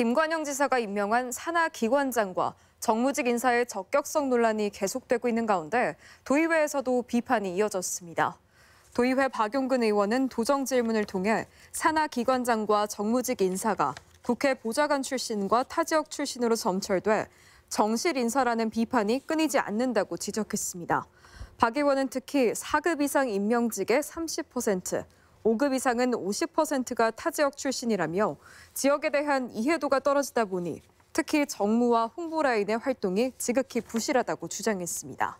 김관영 지사가 임명한 산하 기관장과 정무직 인사의 적격성 논란이 계속되고 있는 가운데 도의회에서도 비판이 이어졌습니다. 도의회 박용근 의원은 도정 질문을 통해 산하 기관장과 정무직 인사가 국회 보좌관 출신과 타지역 출신으로 점철돼 정실 인사라는 비판이 끊이지 않는다고 지적했습니다. 박 의원은 특히 4급 이상 임명직의 30%, 5급 이상은 50%가 타 지역 출신이라며 지역에 대한 이해도가 떨어지다 보니 특히 정무와 홍보 라인의 활동이 지극히 부실하다고 주장했습니다.